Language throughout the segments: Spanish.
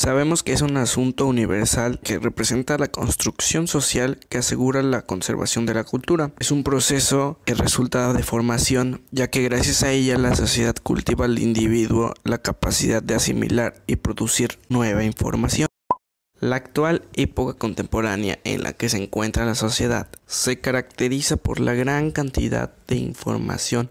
Sabemos que es un asunto universal que representa la construcción social que asegura la conservación de la cultura. Es un proceso que resulta de formación, ya que gracias a ella la sociedad cultiva al individuo la capacidad de asimilar y producir nueva información. La actual época contemporánea en la que se encuentra la sociedad se caracteriza por la gran cantidad de información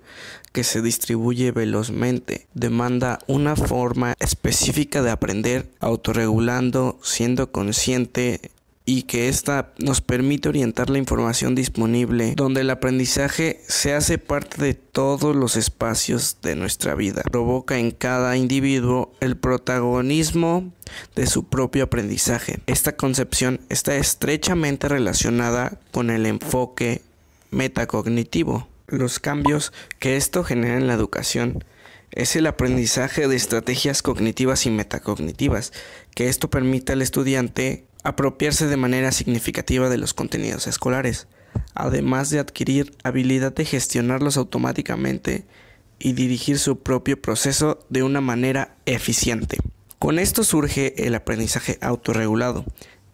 que se distribuye velozmente. Demanda una forma específica de aprender, autorregulando, siendo consciente y que ésta nos permite orientar la información disponible, donde el aprendizaje se hace parte de todos los espacios de nuestra vida. Provoca en cada individuo el protagonismo de su propio aprendizaje. Esta concepción está estrechamente relacionada con el enfoque metacognitivo. Los cambios que esto genera en la educación es el aprendizaje de estrategias cognitivas y metacognitivas, que esto permite al estudiante apropiarse de manera significativa de los contenidos escolares, además de adquirir habilidad de gestionarlos automáticamente y dirigir su propio proceso de una manera eficiente. Con esto surge el aprendizaje autorregulado,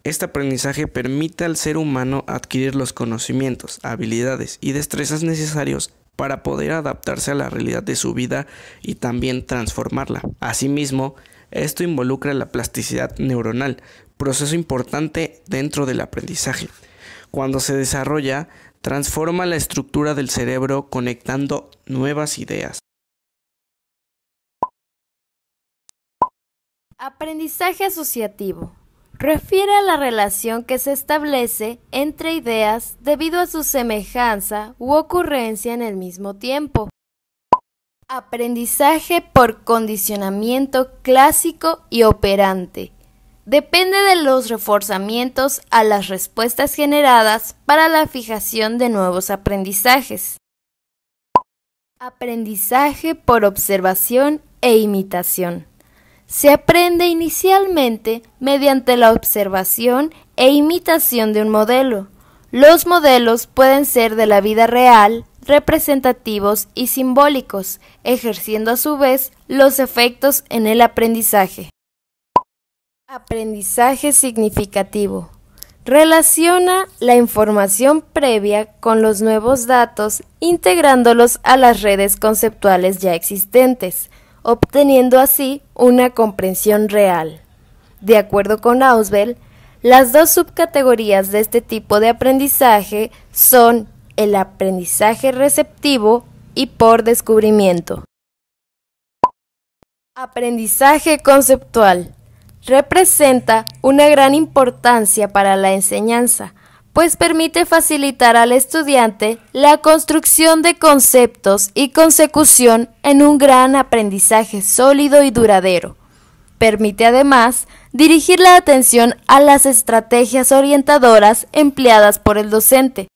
este aprendizaje permite al ser humano adquirir los conocimientos, habilidades y destrezas necesarios para poder adaptarse a la realidad de su vida y también transformarla. Asimismo, esto involucra la plasticidad neuronal, proceso importante dentro del aprendizaje. Cuando se desarrolla, transforma la estructura del cerebro conectando nuevas ideas. Aprendizaje asociativo refiere a la relación que se establece entre ideas debido a su semejanza u ocurrencia en el mismo tiempo. Aprendizaje por condicionamiento clásico y operante. Depende de los reforzamientos a las respuestas generadas para la fijación de nuevos aprendizajes. Aprendizaje por observación e imitación se aprende inicialmente mediante la observación e imitación de un modelo. Los modelos pueden ser de la vida real, representativos y simbólicos, ejerciendo a su vez los efectos en el aprendizaje. Aprendizaje significativo. Relaciona la información previa con los nuevos datos integrándolos a las redes conceptuales ya existentes obteniendo así una comprensión real. De acuerdo con Auswell, las dos subcategorías de este tipo de aprendizaje son el aprendizaje receptivo y por descubrimiento. Aprendizaje conceptual representa una gran importancia para la enseñanza, pues permite facilitar al estudiante la construcción de conceptos y consecución en un gran aprendizaje sólido y duradero. Permite además dirigir la atención a las estrategias orientadoras empleadas por el docente.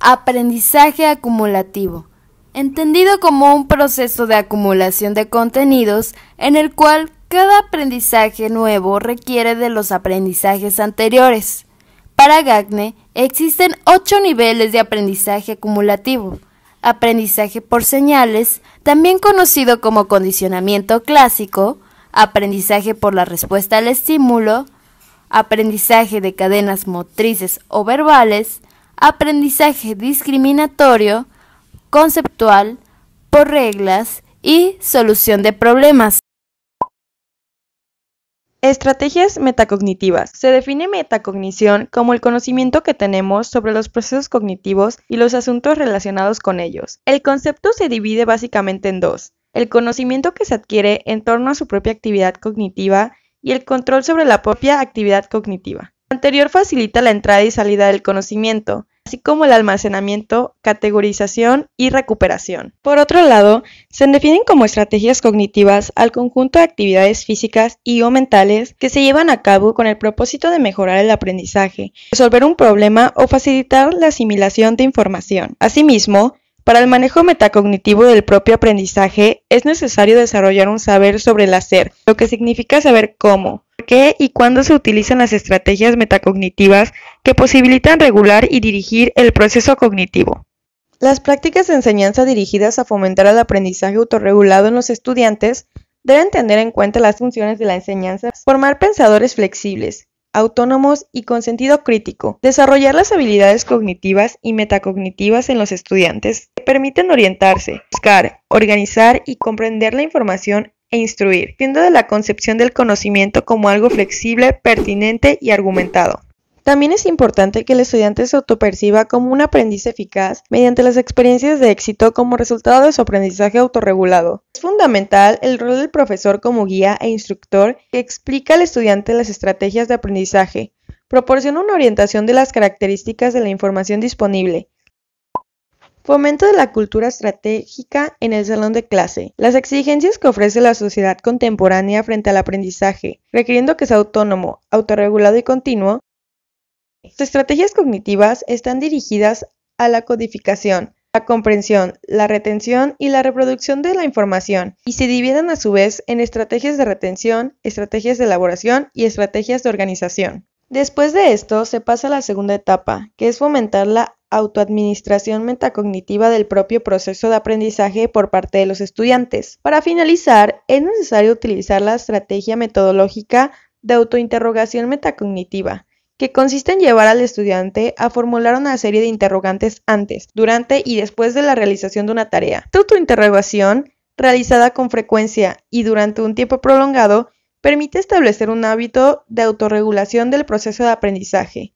Aprendizaje acumulativo, entendido como un proceso de acumulación de contenidos en el cual cada aprendizaje nuevo requiere de los aprendizajes anteriores. Para Gagne existen ocho niveles de aprendizaje acumulativo. Aprendizaje por señales, también conocido como condicionamiento clásico, aprendizaje por la respuesta al estímulo, aprendizaje de cadenas motrices o verbales, aprendizaje discriminatorio, conceptual, por reglas y solución de problemas. Estrategias metacognitivas. Se define metacognición como el conocimiento que tenemos sobre los procesos cognitivos y los asuntos relacionados con ellos. El concepto se divide básicamente en dos, el conocimiento que se adquiere en torno a su propia actividad cognitiva y el control sobre la propia actividad cognitiva. anterior facilita la entrada y salida del conocimiento, así como el almacenamiento, categorización y recuperación. Por otro lado, se definen como estrategias cognitivas al conjunto de actividades físicas y o mentales que se llevan a cabo con el propósito de mejorar el aprendizaje, resolver un problema o facilitar la asimilación de información. Asimismo, para el manejo metacognitivo del propio aprendizaje es necesario desarrollar un saber sobre el hacer, lo que significa saber cómo, qué y cuándo se utilizan las estrategias metacognitivas que posibilitan regular y dirigir el proceso cognitivo. Las prácticas de enseñanza dirigidas a fomentar el aprendizaje autorregulado en los estudiantes deben tener en cuenta las funciones de la enseñanza, formar pensadores flexibles, autónomos y con sentido crítico, desarrollar las habilidades cognitivas y metacognitivas en los estudiantes que permiten orientarse, buscar, organizar y comprender la información e instruir, viendo de la concepción del conocimiento como algo flexible, pertinente y argumentado. También es importante que el estudiante se autoperciba como un aprendiz eficaz mediante las experiencias de éxito como resultado de su aprendizaje autorregulado. Es fundamental el rol del profesor como guía e instructor que explica al estudiante las estrategias de aprendizaje, proporciona una orientación de las características de la información disponible, Fomento de la cultura estratégica en el salón de clase. Las exigencias que ofrece la sociedad contemporánea frente al aprendizaje, requiriendo que sea autónomo, autorregulado y continuo, Las estrategias cognitivas están dirigidas a la codificación, la comprensión, la retención y la reproducción de la información, y se dividen a su vez en estrategias de retención, estrategias de elaboración y estrategias de organización. Después de esto se pasa a la segunda etapa, que es fomentar la autoadministración metacognitiva del propio proceso de aprendizaje por parte de los estudiantes. Para finalizar, es necesario utilizar la estrategia metodológica de autointerrogación metacognitiva, que consiste en llevar al estudiante a formular una serie de interrogantes antes, durante y después de la realización de una tarea. Esta autointerrogación, realizada con frecuencia y durante un tiempo prolongado, permite establecer un hábito de autorregulación del proceso de aprendizaje,